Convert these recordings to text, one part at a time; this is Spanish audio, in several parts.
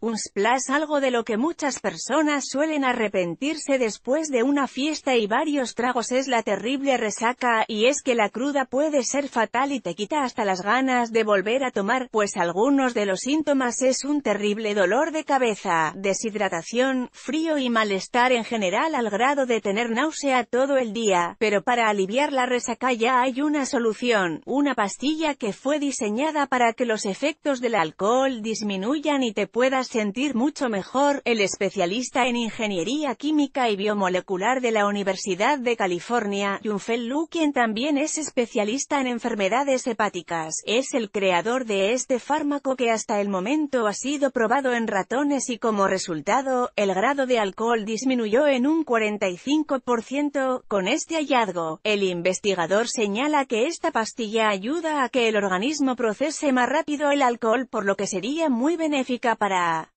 un splash algo de lo que muchas personas suelen arrepentirse después de una fiesta y varios tragos es la terrible resaca, y es que la cruda puede ser fatal y te quita hasta las ganas de volver a tomar, pues algunos de los síntomas es un terrible dolor de cabeza, deshidratación, frío y malestar en general al grado de tener náusea todo el día, pero para aliviar la resaca ya hay una solución, una pastilla que fue diseñada para que los efectos del alcohol disminuyan y te puedan puedas sentir mucho mejor, el especialista en ingeniería química y biomolecular de la Universidad de California, Yunfei Lu quien también es especialista en enfermedades hepáticas, es el creador de este fármaco que hasta el momento ha sido probado en ratones y como resultado, el grado de alcohol disminuyó en un 45%, con este hallazgo, el investigador señala que esta pastilla ayuda a que el organismo procese más rápido el alcohol por lo que sería muy benéfica para para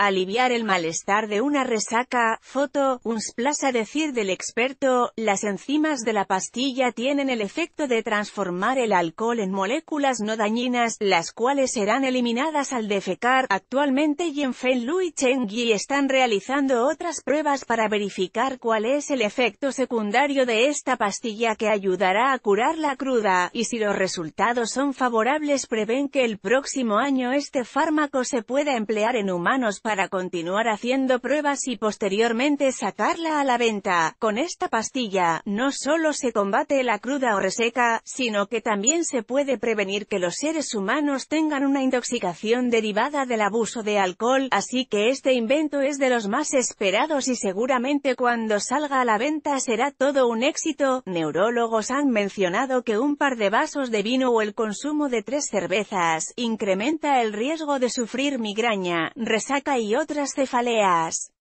Aliviar el malestar de una resaca, foto, uns a decir del experto, las enzimas de la pastilla tienen el efecto de transformar el alcohol en moléculas no dañinas, las cuales serán eliminadas al defecar. Actualmente y Cheng Yi están realizando otras pruebas para verificar cuál es el efecto secundario de esta pastilla que ayudará a curar la cruda, y si los resultados son favorables prevén que el próximo año este fármaco se pueda emplear en humanos para continuar haciendo pruebas y posteriormente sacarla a la venta. Con esta pastilla, no solo se combate la cruda o reseca, sino que también se puede prevenir que los seres humanos tengan una intoxicación derivada del abuso de alcohol, así que este invento es de los más esperados y seguramente cuando salga a la venta será todo un éxito. Neurólogos han mencionado que un par de vasos de vino o el consumo de tres cervezas incrementa el riesgo de sufrir migraña, resaca y otras cefaleas.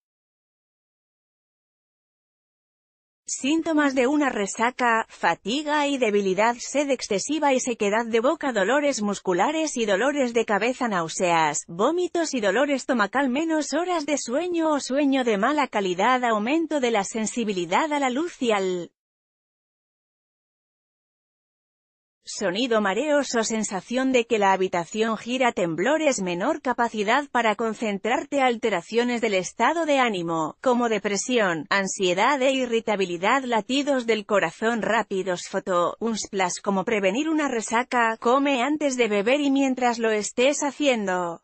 Síntomas de una resaca, fatiga y debilidad, sed excesiva y sequedad de boca, dolores musculares y dolores de cabeza, náuseas, vómitos y dolor estomacal, menos horas de sueño o sueño de mala calidad, aumento de la sensibilidad a la luz y al sonido mareos o sensación de que la habitación gira temblores menor capacidad para concentrarte alteraciones del estado de ánimo, como depresión, ansiedad e irritabilidad latidos del corazón rápidos foto, un como prevenir una resaca, come antes de beber y mientras lo estés haciendo.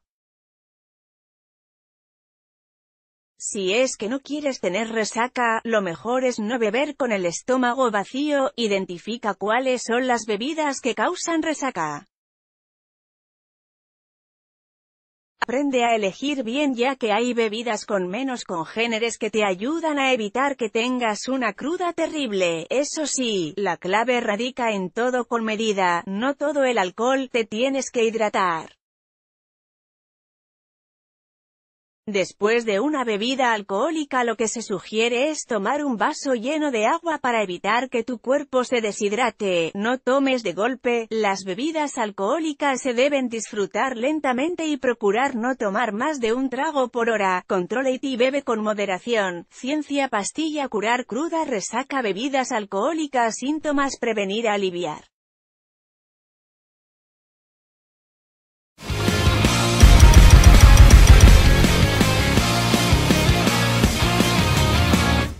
Si es que no quieres tener resaca, lo mejor es no beber con el estómago vacío, identifica cuáles son las bebidas que causan resaca. Aprende a elegir bien ya que hay bebidas con menos congéneres que te ayudan a evitar que tengas una cruda terrible. Eso sí, la clave radica en todo con medida, no todo el alcohol, te tienes que hidratar. Después de una bebida alcohólica lo que se sugiere es tomar un vaso lleno de agua para evitar que tu cuerpo se deshidrate, no tomes de golpe, las bebidas alcohólicas se deben disfrutar lentamente y procurar no tomar más de un trago por hora, Controle y bebe con moderación, ciencia pastilla curar cruda resaca bebidas alcohólicas síntomas prevenir aliviar.